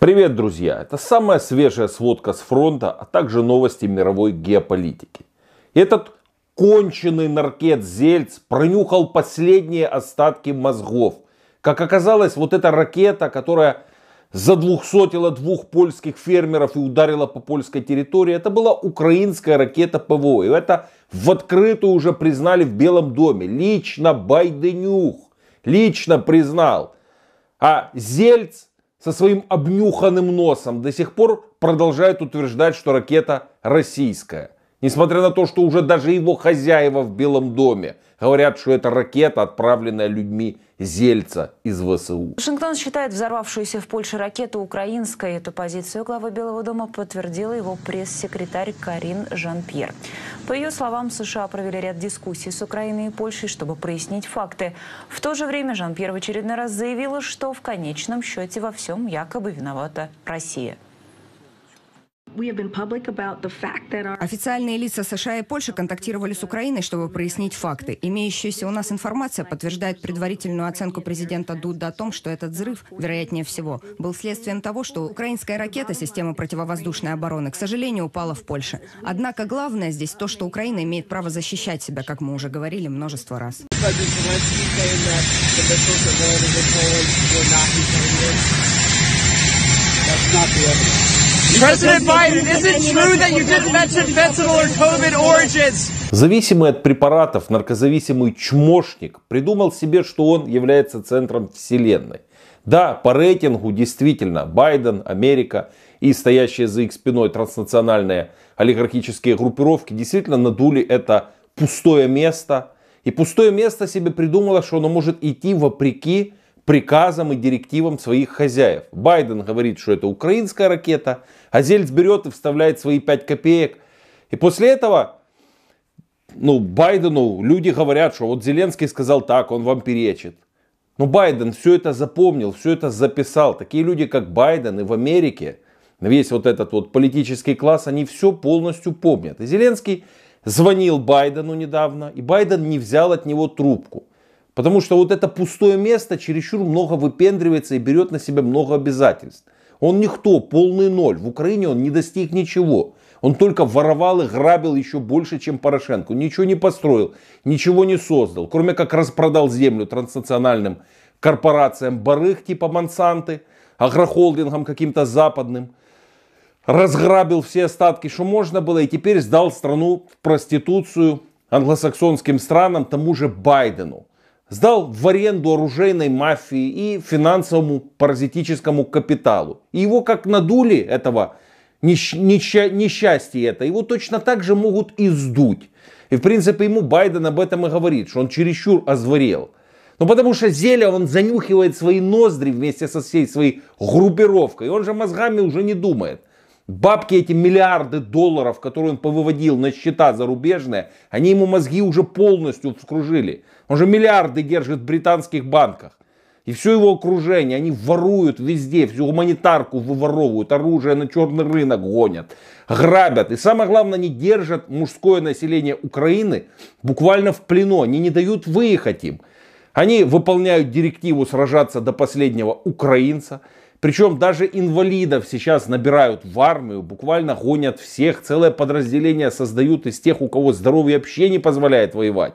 Привет, друзья! Это самая свежая сводка с фронта, а также новости мировой геополитики. Этот конченый наркет Зельц пронюхал последние остатки мозгов. Как оказалось, вот эта ракета, которая за задвухсотила двух польских фермеров и ударила по польской территории, это была украинская ракета ПВО. И это в открытую уже признали в Белом доме. Лично Байденюх лично признал. А Зельц со своим обнюханным носом до сих пор продолжает утверждать, что ракета российская. Несмотря на то, что уже даже его хозяева в Белом доме Говорят, что это ракета, отправленная людьми Зельца из ВСУ. Вашингтон считает взорвавшуюся в Польше ракету украинской. Эту позицию главы Белого дома подтвердила его пресс-секретарь Карин Жан-Пьер. По ее словам, США провели ряд дискуссий с Украиной и Польшей, чтобы прояснить факты. В то же время Жан-Пьер в очередной раз заявила, что в конечном счете во всем якобы виновата Россия. Официальные лица США и Польши контактировали с Украиной, чтобы прояснить факты. Имеющаяся у нас информация подтверждает предварительную оценку президента Дуда о том, что этот взрыв, вероятнее всего, был следствием того, что украинская ракета системы противовоздушной обороны, к сожалению, упала в Польше. Однако главное здесь то, что Украина имеет право защищать себя, как мы уже говорили множество раз. России, That's not the evidence. President Biden, is it true that you didn't mention fentanyl or COVID origins? Зависимый от препаратов наркозависимый чмошник придумал себе, что он является центром вселенной. Да, по рейтингу действительно Байден, Америка и стоящие за их спиной транснациональные олигархические группировки действительно надули это пустое место. И пустое место себе придумало, что оно может идти вопреки приказам и директивам своих хозяев. Байден говорит, что это украинская ракета, а Зельц берет и вставляет свои 5 копеек. И после этого ну, Байдену люди говорят, что вот Зеленский сказал так, он вам перечит. Но Байден все это запомнил, все это записал. Такие люди, как Байден и в Америке, весь вот этот вот политический класс, они все полностью помнят. И Зеленский звонил Байдену недавно, и Байден не взял от него трубку. Потому что вот это пустое место чересчур много выпендривается и берет на себя много обязательств. Он никто, полный ноль. В Украине он не достиг ничего. Он только воровал и грабил еще больше, чем Порошенко. Ничего не построил, ничего не создал. Кроме как распродал землю транснациональным корпорациям барых типа Монсанты, агрохолдингам каким-то западным. Разграбил все остатки, что можно было, и теперь сдал страну в проституцию англосаксонским странам, тому же Байдену сдал в аренду оружейной мафии и финансовому паразитическому капиталу. И его как надули этого несч- несч- несчастья это, его точно так же могут и сдуть. И в принципе ему Байден об этом и говорит, что он чересчур озверел Ну потому что зелье он занюхивает свои ноздри вместе со всей своей группировкой. Он же мозгами уже не думает. Бабки эти миллиарды долларов, которые он повыводил на счета зарубежные, они ему мозги уже полностью вскружили. Он же миллиарды держит в британских банках. И все его окружение, они воруют везде, всю гуманитарку выворовывают, оружие на черный рынок гонят, грабят. И самое главное, они держат мужское население Украины буквально в плену, они не дают выехать им. Они выполняют директиву сражаться до последнего украинца – причем даже инвалидов сейчас набирают в армию, буквально гонят всех, целое подразделение создают из тех, у кого здоровье вообще не позволяет воевать.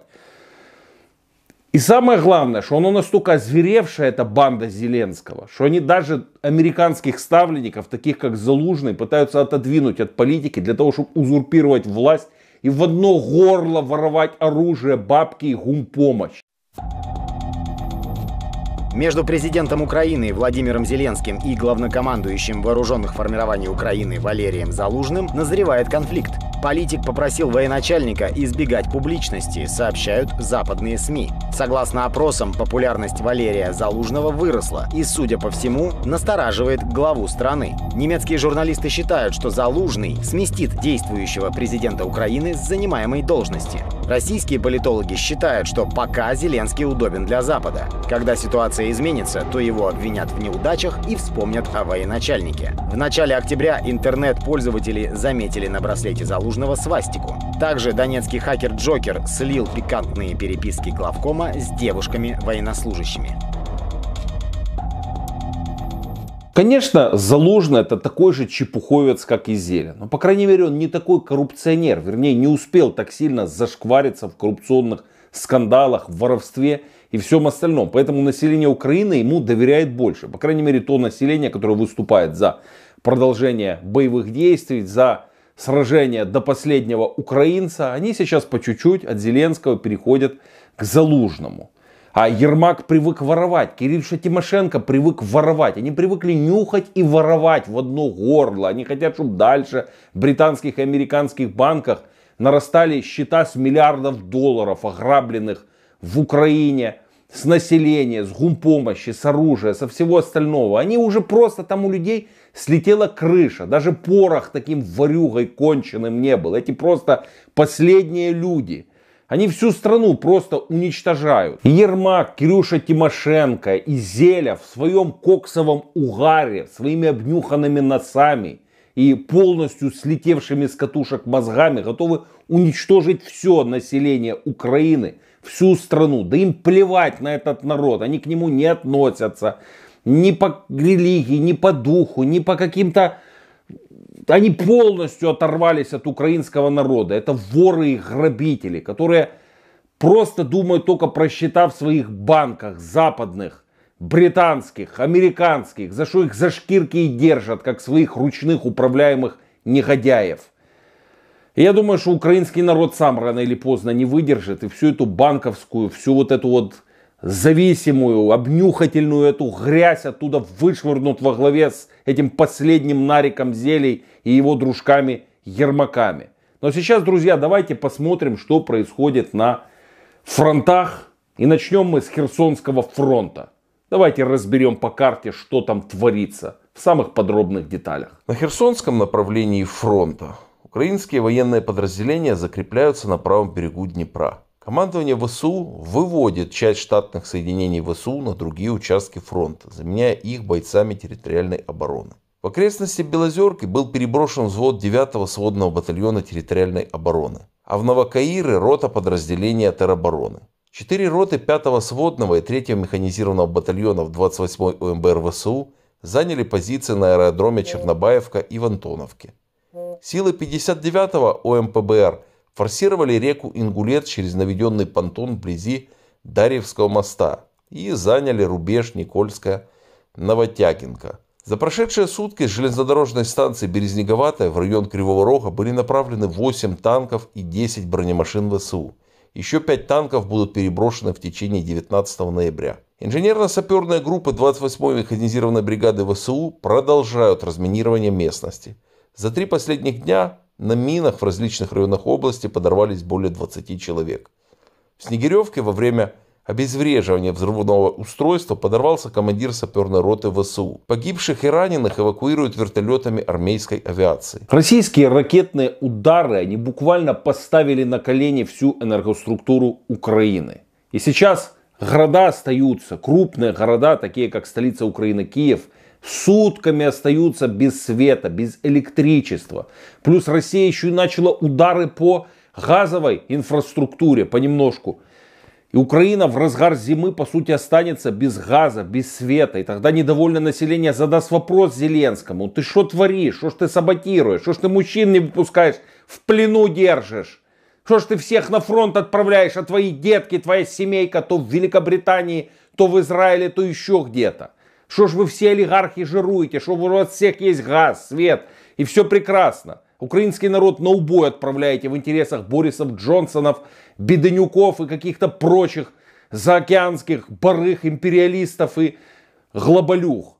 И самое главное, что оно настолько озверевшая, эта банда Зеленского, что они даже американских ставленников, таких как Залужный, пытаются отодвинуть от политики для того, чтобы узурпировать власть и в одно горло воровать оружие, бабки и гумпомощь. Между президентом Украины Владимиром Зеленским и главнокомандующим вооруженных формирований Украины Валерием Залужным назревает конфликт. Политик попросил военачальника избегать публичности, сообщают западные СМИ. Согласно опросам, популярность Валерия Залужного выросла и, судя по всему, настораживает главу страны. Немецкие журналисты считают, что Залужный сместит действующего президента Украины с занимаемой должности. Российские политологи считают, что пока Зеленский удобен для Запада. Когда ситуация изменится, то его обвинят в неудачах и вспомнят о военачальнике. В начале октября интернет-пользователи заметили на браслете Залужного нужного свастику. Также донецкий хакер Джокер слил пикантные переписки главкома с девушками-военнослужащими. Конечно, Залужный это такой же чепуховец, как и Зелен. Но, по крайней мере, он не такой коррупционер. Вернее, не успел так сильно зашквариться в коррупционных скандалах, в воровстве и всем остальном. Поэтому население Украины ему доверяет больше. По крайней мере, то население, которое выступает за продолжение боевых действий, за сражения до последнего украинца, они сейчас по чуть-чуть от Зеленского переходят к Залужному. А Ермак привык воровать, Кирилл Тимошенко привык воровать. Они привыкли нюхать и воровать в одно горло. Они хотят, чтобы дальше в британских и американских банках нарастали счета с миллиардов долларов, ограбленных в Украине, с населения, с гумпомощи, с оружия, со всего остального. Они уже просто там у людей слетела крыша, даже порох таким варюгой конченым не был. Эти просто последние люди. Они всю страну просто уничтожают. И Ермак, Кирюша Тимошенко и Зеля в своем коксовом угаре, своими обнюханными носами и полностью слетевшими с катушек мозгами готовы уничтожить все население Украины, всю страну. Да им плевать на этот народ, они к нему не относятся ни по религии, ни по духу, ни по каким-то... Они полностью оторвались от украинского народа. Это воры и грабители, которые просто думают только про счета в своих банках западных, британских, американских, за что их за шкирки и держат, как своих ручных управляемых негодяев. И я думаю, что украинский народ сам рано или поздно не выдержит и всю эту банковскую, всю вот эту вот зависимую, обнюхательную эту грязь оттуда вышвырнут во главе с этим последним нариком зелий и его дружками-ермаками. Но сейчас, друзья, давайте посмотрим, что происходит на фронтах. И начнем мы с Херсонского фронта. Давайте разберем по карте, что там творится в самых подробных деталях. На Херсонском направлении фронта украинские военные подразделения закрепляются на правом берегу Днепра. Командование ВСУ выводит часть штатных соединений ВСУ на другие участки фронта, заменяя их бойцами территориальной обороны. В окрестности Белозерки был переброшен взвод 9-го сводного батальона территориальной обороны, а в Новокаиры – рота подразделения теробороны. Четыре роты 5-го сводного и 3-го механизированного батальонов 28-й ОМБР ВСУ заняли позиции на аэродроме Чернобаевка и Вантоновке. Силы 59-го ОМПБР – форсировали реку Ингулет через наведенный понтон вблизи Дарьевского моста и заняли рубеж Никольска-Новотягинка. За прошедшие сутки с железнодорожной станции Березнеговатая в район Кривого Рога были направлены 8 танков и 10 бронемашин ВСУ. Еще 5 танков будут переброшены в течение 19 ноября. Инженерно-саперные группы 28-й механизированной бригады ВСУ продолжают разминирование местности. За три последних дня на минах в различных районах области подорвались более 20 человек. В Снегиревке во время обезвреживания взрывного устройства подорвался командир саперной роты ВСУ. Погибших и раненых эвакуируют вертолетами армейской авиации. Российские ракетные удары, они буквально поставили на колени всю энергоструктуру Украины. И сейчас города остаются, крупные города, такие как столица Украины Киев – сутками остаются без света, без электричества. Плюс Россия еще и начала удары по газовой инфраструктуре понемножку. И Украина в разгар зимы, по сути, останется без газа, без света. И тогда недовольное население задаст вопрос Зеленскому. Ты что творишь? Что ж ты саботируешь? Что ж ты мужчин не выпускаешь? В плену держишь? Что ж ты всех на фронт отправляешь, а твои детки, твоя семейка то в Великобритании, то в Израиле, то еще где-то? Что ж вы все олигархи жируете, что у вас всех есть газ, свет и все прекрасно. Украинский народ на убой отправляете в интересах Борисов, Джонсонов, Беденюков и каких-то прочих заокеанских барых империалистов и глобалюх.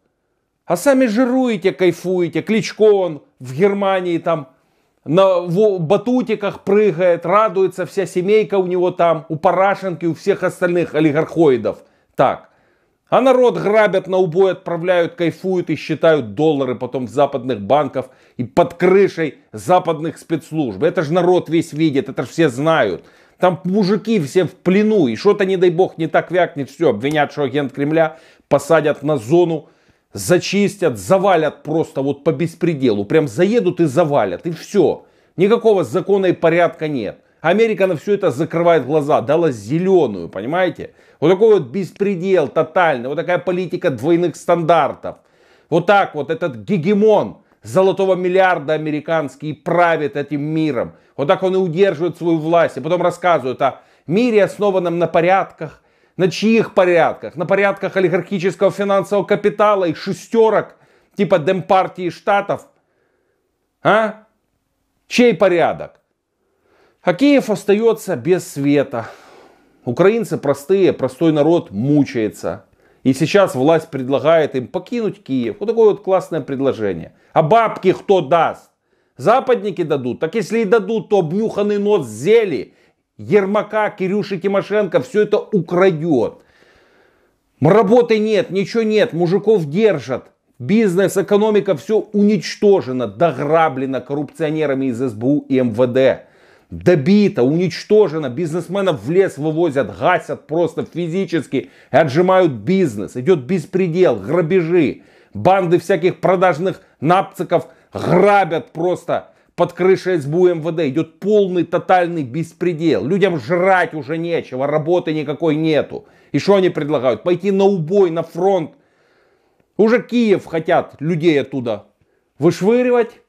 А сами жируете, кайфуете. Кличко он в Германии там на в батутиках прыгает, радуется, вся семейка у него там, у Порошенки, у всех остальных олигархоидов. Так, а народ грабят, на убой отправляют, кайфуют и считают доллары потом в западных банков и под крышей западных спецслужб. Это же народ весь видит, это же все знают. Там мужики все в плену, и что-то, не дай бог, не так вякнет, все, обвинят, что агент Кремля, посадят на зону, зачистят, завалят просто вот по беспределу. Прям заедут и завалят, и все. Никакого закона и порядка нет. Америка на все это закрывает глаза, дала зеленую, понимаете? Вот такой вот беспредел тотальный, вот такая политика двойных стандартов. Вот так вот этот гегемон золотого миллиарда американский правит этим миром. Вот так он и удерживает свою власть. И потом рассказывают о мире, основанном на порядках. На чьих порядках? На порядках олигархического финансового капитала и шестерок, типа Демпартии Штатов. А? Чей порядок? Киев остается без света. Украинцы простые, простой народ мучается. И сейчас власть предлагает им покинуть Киев. Вот такое вот классное предложение. А бабки кто даст? Западники дадут. Так если и дадут, то обнюханный нос зели, Ермака, Кирюши Тимошенко все это украдет. Работы нет, ничего нет, мужиков держат. Бизнес, экономика, все уничтожено, дограблено коррупционерами из СБУ и МВД добито, уничтожено, бизнесменов в лес вывозят, гасят просто физически, отжимают бизнес, идет беспредел, грабежи, банды всяких продажных напциков грабят просто под крышей СБУ МВД, идет полный тотальный беспредел, людям жрать уже нечего, работы никакой нету. И что они предлагают? Пойти на убой, на фронт. Уже Киев хотят людей оттуда вышвыривать,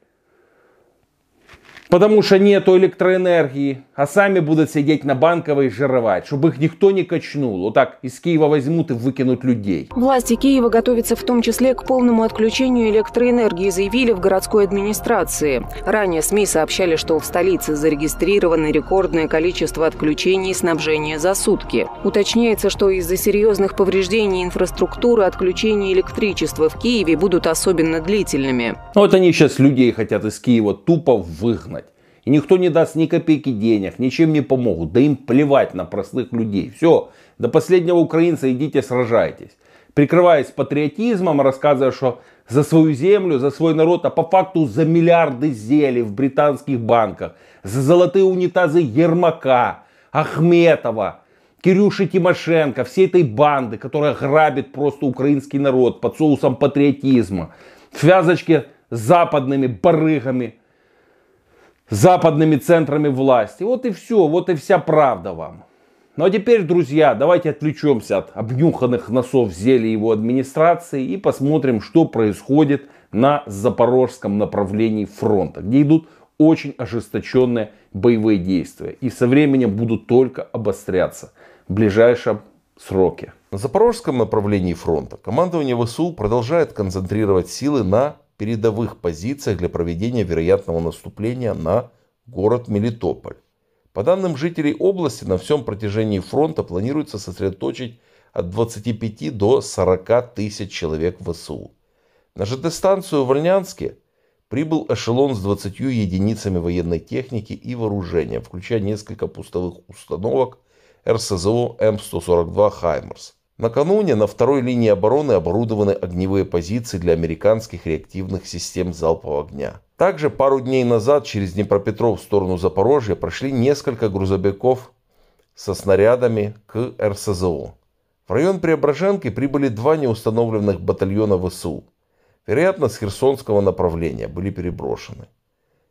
потому что нету электроэнергии, а сами будут сидеть на банковой и жировать, чтобы их никто не качнул. Вот так из Киева возьмут и выкинут людей. Власти Киева готовятся в том числе к полному отключению электроэнергии, заявили в городской администрации. Ранее СМИ сообщали, что в столице зарегистрировано рекордное количество отключений и снабжения за сутки. Уточняется, что из-за серьезных повреждений инфраструктуры отключения электричества в Киеве будут особенно длительными. Вот они сейчас людей хотят из Киева тупо выгнать. И никто не даст ни копейки денег, ничем не помогут. Да им плевать на простых людей. Все, до последнего украинца идите сражайтесь. Прикрываясь патриотизмом, рассказывая, что за свою землю, за свой народ, а по факту за миллиарды зелий в британских банках, за золотые унитазы Ермака, Ахметова, Кирюши Тимошенко, всей этой банды, которая грабит просто украинский народ под соусом патриотизма, в связочке с западными барыгами – западными центрами власти. Вот и все, вот и вся правда вам. Ну а теперь, друзья, давайте отвлечемся от обнюханных носов зелья его администрации и посмотрим, что происходит на запорожском направлении фронта, где идут очень ожесточенные боевые действия и со временем будут только обостряться в ближайшем сроке. На запорожском направлении фронта командование ВСУ продолжает концентрировать силы на передовых позициях для проведения вероятного наступления на город Мелитополь. По данным жителей области, на всем протяжении фронта планируется сосредоточить от 25 до 40 тысяч человек ВСУ. На ЖД-станцию в Ольнянске прибыл эшелон с 20 единицами военной техники и вооружения, включая несколько пустовых установок РСЗО М142 «Хаймерс». Накануне на второй линии обороны оборудованы огневые позиции для американских реактивных систем залпового огня. Также пару дней назад через Днепропетров в сторону Запорожья прошли несколько грузовиков со снарядами к РСЗО. В район Преображенки прибыли два неустановленных батальона ВСУ. Вероятно, с херсонского направления были переброшены.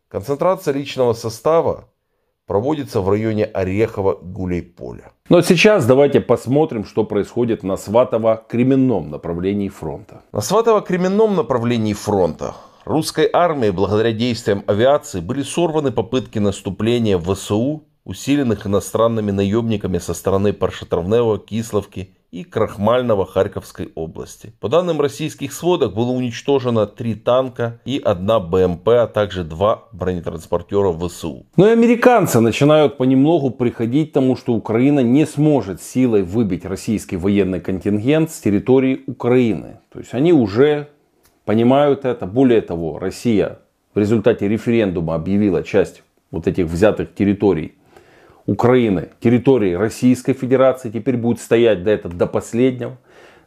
Концентрация личного состава проводится в районе орехово гулей поля. Но сейчас давайте посмотрим, что происходит на Сватово-Кременном направлении фронта. На Сватово-Кременном направлении фронта русской армии благодаря действиям авиации были сорваны попытки наступления ВСУ, усиленных иностранными наемниками со стороны Паршатравнева, Кисловки и Крахмального Харьковской области. По данным российских сводок, было уничтожено три танка и одна БМП, а также два бронетранспортера ВСУ. Но и американцы начинают понемногу приходить к тому, что Украина не сможет силой выбить российский военный контингент с территории Украины. То есть они уже понимают это. Более того, Россия в результате референдума объявила часть вот этих взятых территорий Украины, территории Российской Федерации, теперь будет стоять до этого до последнего,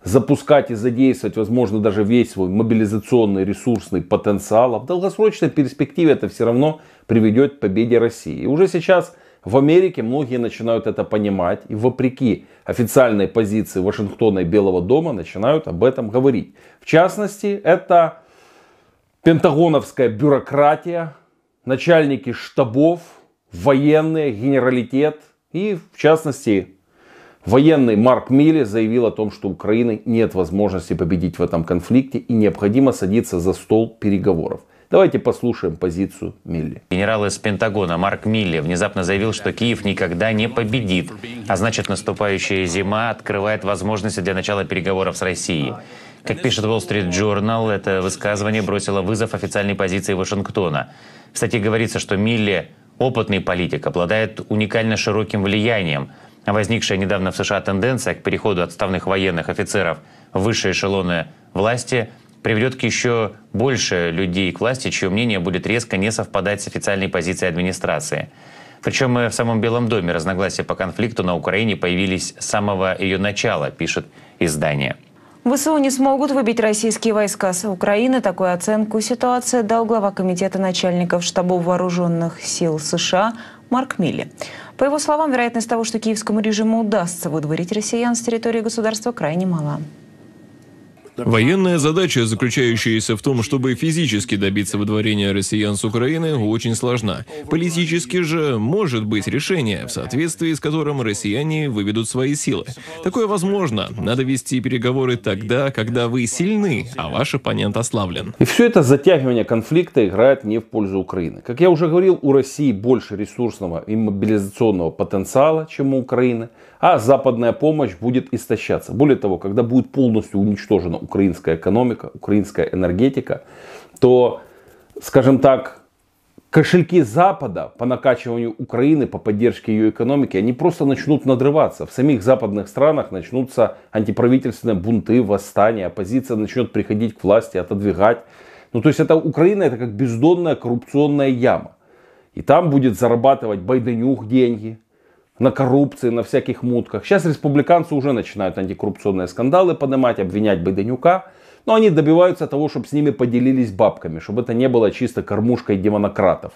запускать и задействовать, возможно, даже весь свой мобилизационный ресурсный потенциал. А в долгосрочной перспективе это все равно приведет к победе России. И уже сейчас в Америке многие начинают это понимать и вопреки официальной позиции Вашингтона и Белого дома начинают об этом говорить. В частности, это пентагоновская бюрократия, начальники штабов, Военный генералитет и, в частности, Военный Марк Милли заявил о том, что Украины нет возможности победить в этом конфликте и необходимо садиться за стол переговоров. Давайте послушаем позицию Милли. Генерал из Пентагона Марк Милли внезапно заявил, что Киев никогда не победит, а значит наступающая зима открывает возможности для начала переговоров с Россией. Как пишет Wall Street Journal, это высказывание бросило вызов официальной позиции Вашингтона. Кстати, говорится, что Милли Опытный политик обладает уникально широким влиянием. Возникшая недавно в США тенденция к переходу отставных военных офицеров в высшие эшелоны власти приведет к еще больше людей к власти, чье мнение будет резко не совпадать с официальной позицией администрации. Причем в самом Белом доме разногласия по конфликту на Украине появились с самого ее начала, пишет издание. ВСУ не смогут выбить российские войска с Украины. Такую оценку ситуации дал глава Комитета начальников штабов вооруженных сил США Марк Милли. По его словам, вероятность того, что киевскому режиму удастся выдворить россиян с территории государства, крайне мала. Военная задача, заключающаяся в том, чтобы физически добиться выдворения россиян с Украины, очень сложна. Политически же может быть решение, в соответствии с которым россияне выведут свои силы. Такое возможно. Надо вести переговоры тогда, когда вы сильны, а ваш оппонент ослаблен. И все это затягивание конфликта играет не в пользу Украины. Как я уже говорил, у России больше ресурсного и мобилизационного потенциала, чем у Украины – а западная помощь будет истощаться. Более того, когда будет полностью уничтожена украинская экономика, украинская энергетика, то, скажем так, кошельки Запада по накачиванию Украины, по поддержке ее экономики, они просто начнут надрываться. В самих западных странах начнутся антиправительственные бунты, восстания, оппозиция начнет приходить к власти, отодвигать. Ну то есть это Украина, это как бездонная коррупционная яма. И там будет зарабатывать Байденюх деньги, на коррупции, на всяких мутках. Сейчас республиканцы уже начинают антикоррупционные скандалы поднимать, обвинять Байденюка. Но они добиваются того, чтобы с ними поделились бабками, чтобы это не было чисто кормушкой демонократов.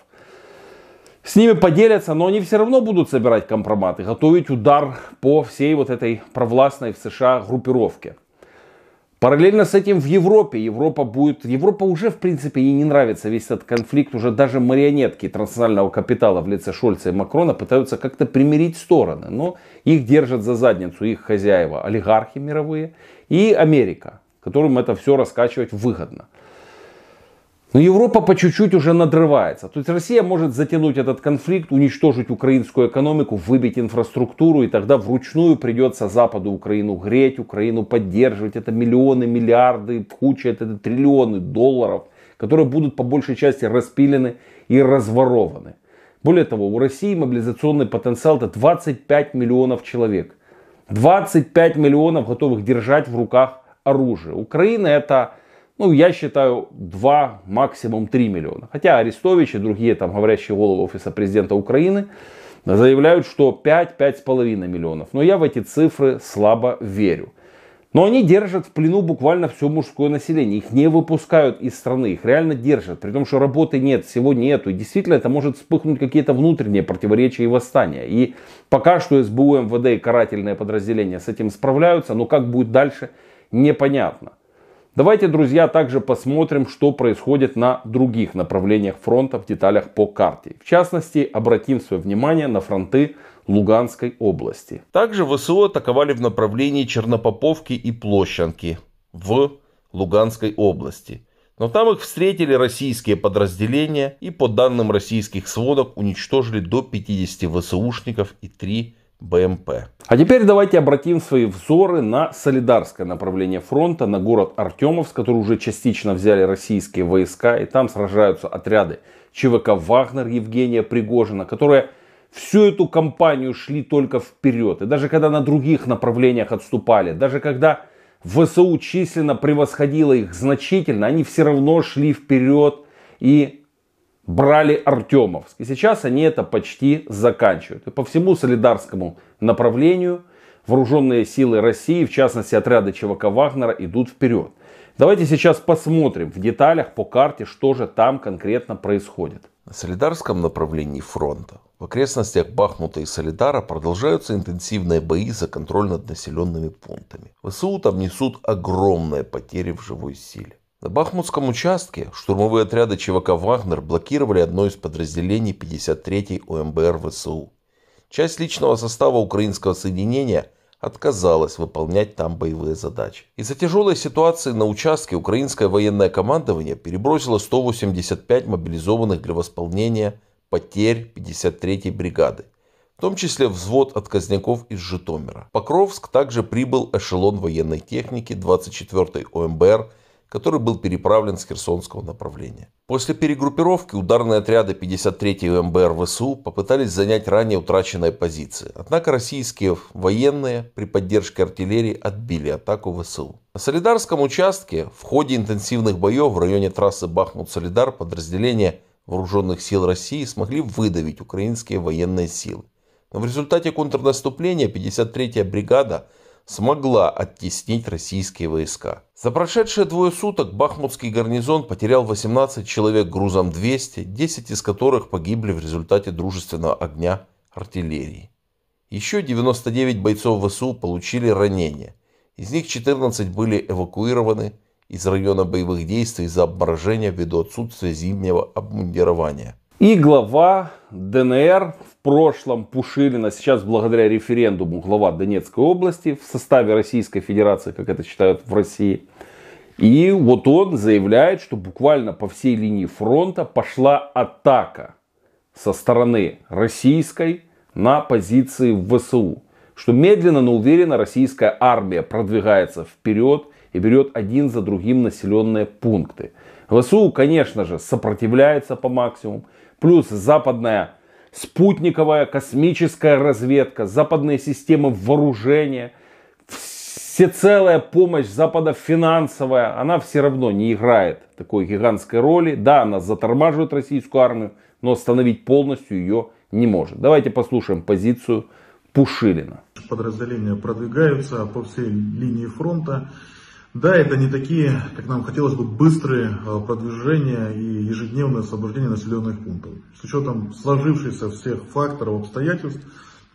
С ними поделятся, но они все равно будут собирать компроматы, готовить удар по всей вот этой провластной в США группировке. Параллельно с этим в Европе. Европа будет... Европа уже, в принципе, ей не нравится весь этот конфликт. Уже даже марионетки транснационального капитала в лице Шольца и Макрона пытаются как-то примирить стороны. Но их держат за задницу их хозяева, олигархи мировые и Америка, которым это все раскачивать выгодно. Но Европа по чуть-чуть уже надрывается. То есть Россия может затянуть этот конфликт, уничтожить украинскую экономику, выбить инфраструктуру, и тогда вручную придется Западу Украину греть, Украину поддерживать. Это миллионы, миллиарды, куча, это, это триллионы долларов, которые будут по большей части распилены и разворованы. Более того, у России мобилизационный потенциал это 25 миллионов человек. 25 миллионов готовых держать в руках оружие. Украина это ну, я считаю, 2, максимум 3 миллиона. Хотя Арестович и другие там говорящие головы Офиса Президента Украины заявляют, что 5-5,5 миллионов. Но я в эти цифры слабо верю. Но они держат в плену буквально все мужское население. Их не выпускают из страны, их реально держат. При том, что работы нет, всего нету. И действительно, это может вспыхнуть какие-то внутренние противоречия и восстания. И пока что СБУ, МВД и карательные подразделения с этим справляются, но как будет дальше, непонятно. Давайте, друзья, также посмотрим, что происходит на других направлениях фронта в деталях по карте. В частности, обратим свое внимание на фронты Луганской области. Также ВСУ атаковали в направлении Чернопоповки и Площанки в Луганской области. Но там их встретили российские подразделения и по данным российских сводок уничтожили до 50 ВСУшников и 3 БМП. А теперь давайте обратим свои взоры на солидарское направление фронта, на город Артемовск, который уже частично взяли российские войска, и там сражаются отряды ЧВК «Вагнер» Евгения Пригожина, которые всю эту кампанию шли только вперед. И даже когда на других направлениях отступали, даже когда ВСУ численно превосходило их значительно, они все равно шли вперед и брали Артемовск. И сейчас они это почти заканчивают. И по всему солидарскому направлению вооруженные силы России, в частности отряды ЧВК Вагнера, идут вперед. Давайте сейчас посмотрим в деталях по карте, что же там конкретно происходит. На солидарском направлении фронта в окрестностях Бахмута и Солидара продолжаются интенсивные бои за контроль над населенными пунктами. ВСУ там несут огромные потери в живой силе. На Бахмутском участке штурмовые отряды ЧВК «Вагнер» блокировали одно из подразделений 53-й ОМБР ВСУ. Часть личного состава украинского соединения отказалась выполнять там боевые задачи. Из-за тяжелой ситуации на участке украинское военное командование перебросило 185 мобилизованных для восполнения потерь 53-й бригады, в том числе взвод отказников из Житомира. В Покровск также прибыл эшелон военной техники 24-й ОМБР – который был переправлен с Херсонского направления. После перегруппировки ударные отряды 53-й МБР ВСУ попытались занять ранее утраченные позиции. Однако российские военные при поддержке артиллерии отбили атаку ВСУ. На Солидарском участке в ходе интенсивных боев в районе трассы Бахмут-Солидар подразделения вооруженных сил России смогли выдавить украинские военные силы. Но в результате контрнаступления 53-я бригада – смогла оттеснить российские войска. За прошедшие двое суток Бахмутский гарнизон потерял 18 человек грузом 200, 10 из которых погибли в результате дружественного огня артиллерии. Еще 99 бойцов ВСУ получили ранения. Из них 14 были эвакуированы из района боевых действий из-за обморожения ввиду отсутствия зимнего обмундирования. И глава ДНР в прошлом Пушилина, сейчас благодаря референдуму глава Донецкой области в составе Российской Федерации, как это считают в России. И вот он заявляет, что буквально по всей линии фронта пошла атака со стороны российской на позиции ВСУ. Что медленно, но уверенно российская армия продвигается вперед и берет один за другим населенные пункты. ВСУ, конечно же, сопротивляется по максимуму Плюс западная спутниковая космическая разведка, западные системы вооружения, всецелая помощь Запада финансовая, она все равно не играет такой гигантской роли. Да, она затормаживает российскую армию, но остановить полностью ее не может. Давайте послушаем позицию Пушилина. Подразделения продвигаются по всей линии фронта. Да, это не такие, как нам хотелось бы, быстрые э, продвижения и ежедневное освобождение населенных пунктов. С учетом сложившихся всех факторов, обстоятельств,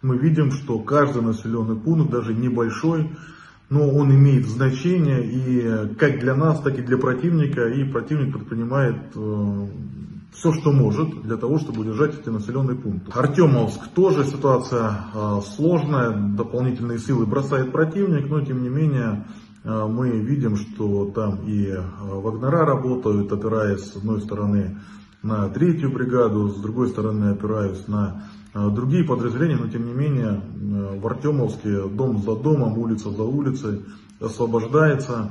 мы видим, что каждый населенный пункт, даже небольшой, но он имеет значение и как для нас, так и для противника, и противник предпринимает э, все, что может для того, чтобы удержать эти населенные пункты. Артемовск тоже ситуация э, сложная, дополнительные силы бросает противник, но тем не менее Э, мы видим, что там и э, Вагнера работают, опираясь с одной стороны на третью бригаду, с другой стороны опираясь на э, другие подразделения, но тем не менее в Артемовске дом за домом, улица за улицей освобождается.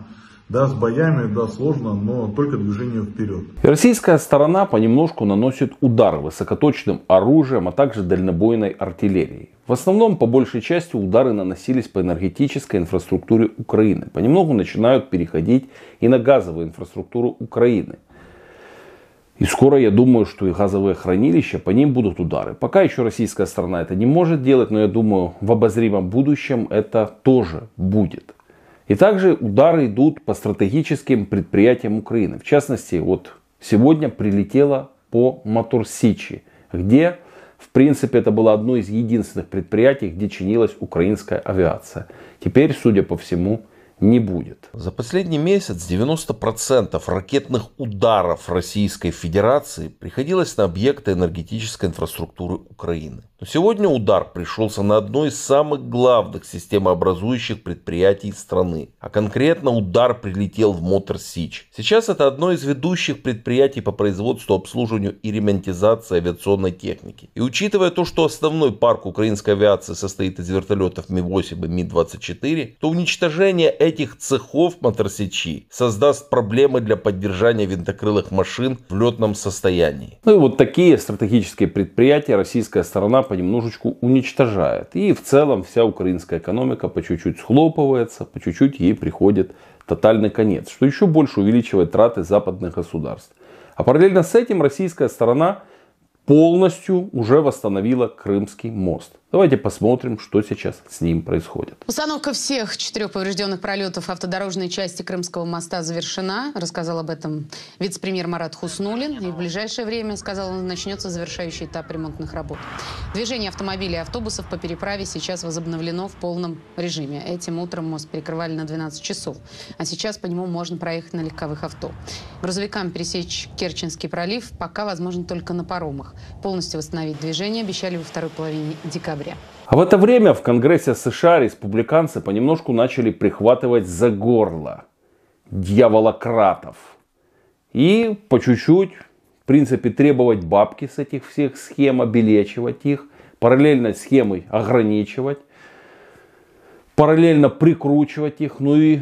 Да, с боями, да, сложно, но только движение вперед. Российская сторона понемножку наносит удары высокоточным оружием, а также дальнобойной артиллерией. В основном, по большей части, удары наносились по энергетической инфраструктуре Украины. Понемногу начинают переходить и на газовую инфраструктуру Украины. И скоро я думаю, что и газовые хранилища, по ним будут удары. Пока еще российская сторона это не может делать, но я думаю, в обозримом будущем это тоже будет. И также удары идут по стратегическим предприятиям Украины. В частности, вот сегодня прилетело по Моторсичи, где, в принципе, это было одно из единственных предприятий, где чинилась украинская авиация. Теперь, судя по всему, не будет. За последний месяц 90% ракетных ударов Российской Федерации приходилось на объекты энергетической инфраструктуры Украины. Но сегодня удар пришелся на одно из самых главных системообразующих предприятий страны, а конкретно удар прилетел в Мотор Сич. Сейчас это одно из ведущих предприятий по производству, обслуживанию и ремонтизации авиационной техники. И учитывая то, что основной парк украинской авиации состоит из вертолетов Ми-8 и Ми-24, то уничтожение этих цехов моторсечи создаст проблемы для поддержания винтокрылых машин в летном состоянии. Ну и вот такие стратегические предприятия российская сторона понемножечку уничтожает. И в целом вся украинская экономика по чуть-чуть схлопывается, по чуть-чуть ей приходит тотальный конец, что еще больше увеличивает траты западных государств. А параллельно с этим российская сторона полностью уже восстановила Крымский мост – Давайте посмотрим, что сейчас с ним происходит. Установка всех четырех поврежденных пролетов автодорожной части Крымского моста завершена. Рассказал об этом вице-премьер Марат Хуснулин. И в ближайшее время, сказал он, начнется завершающий этап ремонтных работ. Движение автомобилей и автобусов по переправе сейчас возобновлено в полном режиме. Этим утром мост перекрывали на 12 часов. А сейчас по нему можно проехать на легковых авто. Грузовикам пересечь Керченский пролив пока возможно только на паромах. Полностью восстановить движение обещали во второй половине декабря сентябре. А в это время в Конгрессе США республиканцы понемножку начали прихватывать за горло дьяволократов. И по чуть-чуть, в принципе, требовать бабки с этих всех схем, обелечивать их, параллельно схемой ограничивать, параллельно прикручивать их, ну и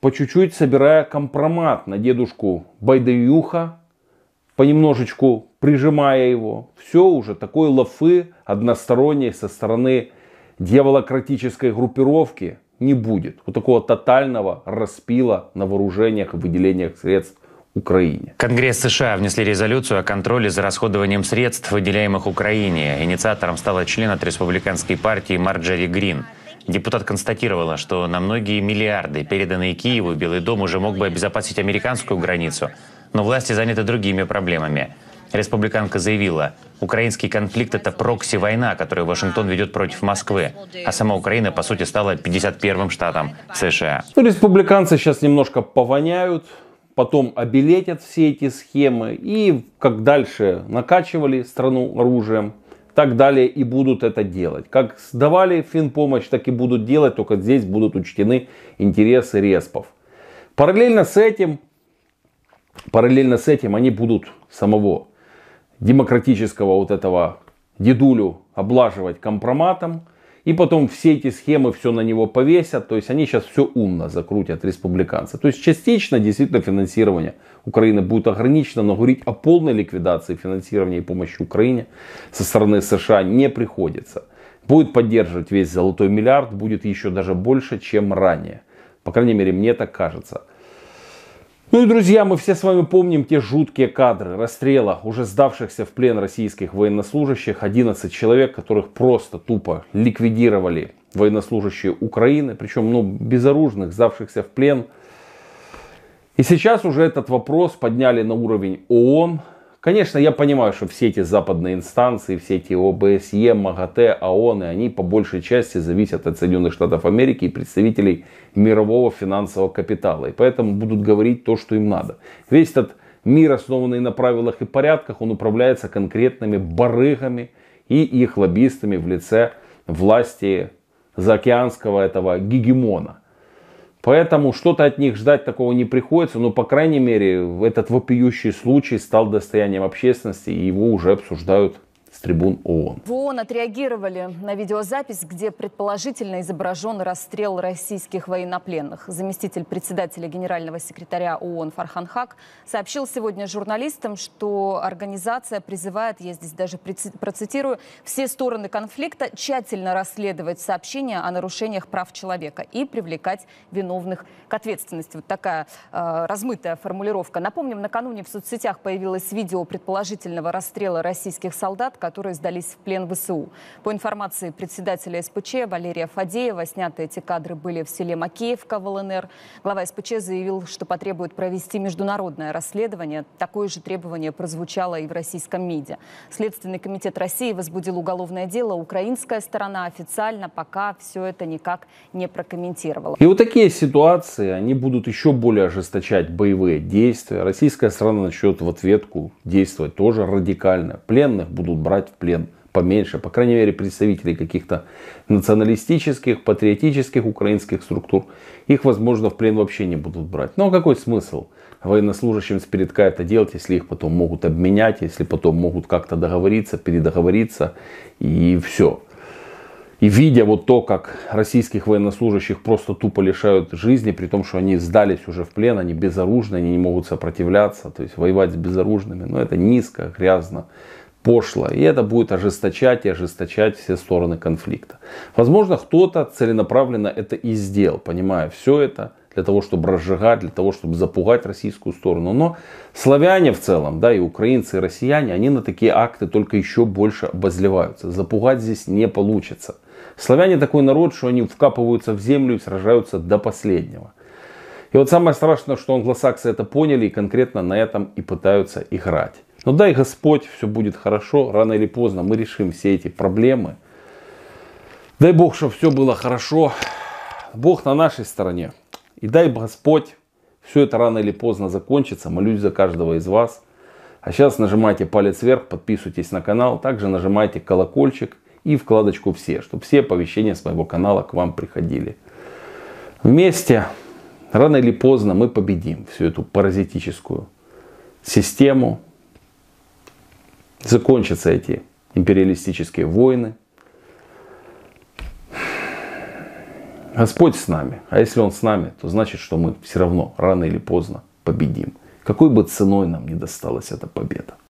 по чуть-чуть собирая компромат на дедушку Байдаюха, понемножечку прижимая его. Все уже, такой лафы односторонней со стороны дьяволократической группировки не будет. Вот такого тотального распила на вооружениях и выделениях средств Украине. Конгресс США внесли резолюцию о контроле за расходованием средств, выделяемых Украине. Инициатором стала член от республиканской партии Марджери Грин. Депутат констатировала, что на многие миллиарды, переданные Киеву, Белый дом уже мог бы обезопасить американскую границу, но власти заняты другими проблемами. Республиканка заявила, украинский конфликт – это прокси-война, которую Вашингтон ведет против Москвы, а сама Украина, по сути, стала 51-м штатом США. Ну, республиканцы сейчас немножко повоняют, потом обелетят все эти схемы и как дальше накачивали страну оружием, так далее и будут это делать. Как сдавали финпомощь, так и будут делать, только здесь будут учтены интересы респов. Параллельно с этим, параллельно с этим они будут самого демократического вот этого дедулю облаживать компроматом. И потом все эти схемы все на него повесят. То есть они сейчас все умно закрутят республиканцы. То есть частично действительно финансирование Украины будет ограничено, но говорить о полной ликвидации финансирования и помощи Украине со стороны США не приходится. Будет поддерживать весь золотой миллиард, будет еще даже больше, чем ранее. По крайней мере, мне так кажется. Ну и, друзья, мы все с вами помним те жуткие кадры расстрела уже сдавшихся в плен российских военнослужащих. 11 человек, которых просто тупо ликвидировали военнослужащие Украины, причем ну, безоружных, сдавшихся в плен. И сейчас уже этот вопрос подняли на уровень ООН. Конечно, я понимаю, что все эти западные инстанции, все эти ОБСЕ, МАГАТЭ, ООН, они по большей части зависят от Соединенных Штатов Америки и представителей мирового финансового капитала. И поэтому будут говорить то, что им надо. Весь этот мир, основанный на правилах и порядках, он управляется конкретными барыгами и их лоббистами в лице власти заокеанского этого гегемона. Поэтому что-то от них ждать такого не приходится, но, по крайней мере, этот вопиющий случай стал достоянием общественности, и его уже обсуждают с трибун ООН. В ООН отреагировали на видеозапись, где предположительно изображен расстрел российских военнопленных. Заместитель председателя генерального секретаря ООН Фархан Хак сообщил сегодня журналистам, что организация призывает, я здесь даже процитирую, все стороны конфликта тщательно расследовать сообщения о нарушениях прав человека и привлекать виновных к ответственности. Вот такая э, размытая формулировка. Напомним, накануне в соцсетях появилось видео предположительного расстрела российских солдат, которые сдались в плен ВСУ. По информации председателя СПЧ Валерия Фадеева, сняты эти кадры были в селе Макеевка в ЛНР. Глава СПЧ заявил, что потребует провести международное расследование. Такое же требование прозвучало и в российском МИДе. Следственный комитет России возбудил уголовное дело. Украинская сторона официально пока все это никак не прокомментировала. И вот такие ситуации, они будут еще более ожесточать боевые действия. Российская страна начнет в ответку действовать тоже радикально. Пленных будут брать брать в плен поменьше, по крайней мере, представителей каких-то националистических, патриотических украинских структур. Их, возможно, в плен вообще не будут брать. Но ну, а какой смысл военнослужащим с передка это делать, если их потом могут обменять, если потом могут как-то договориться, передоговориться и все. И видя вот то, как российских военнослужащих просто тупо лишают жизни, при том, что они сдались уже в плен, они безоружны, они не могут сопротивляться, то есть воевать с безоружными, ну это низко, грязно, пошло. И это будет ожесточать и ожесточать все стороны конфликта. Возможно, кто-то целенаправленно это и сделал, понимая все это, для того, чтобы разжигать, для того, чтобы запугать российскую сторону. Но славяне в целом, да, и украинцы, и россияне, они на такие акты только еще больше обозливаются. Запугать здесь не получится. Славяне такой народ, что они вкапываются в землю и сражаются до последнего. И вот самое страшное, что англосаксы это поняли и конкретно на этом и пытаются играть. Но ну дай Господь, все будет хорошо, рано или поздно мы решим все эти проблемы. Дай Бог, чтобы все было хорошо. Бог на нашей стороне. И дай Господь, все это рано или поздно закончится. Молюсь за каждого из вас. А сейчас нажимайте палец вверх, подписывайтесь на канал. Также нажимайте колокольчик и вкладочку «Все», чтобы все оповещения с моего канала к вам приходили. Вместе, рано или поздно, мы победим всю эту паразитическую систему, закончатся эти империалистические войны. Господь с нами. А если Он с нами, то значит, что мы все равно рано или поздно победим. Какой бы ценой нам не досталась эта победа.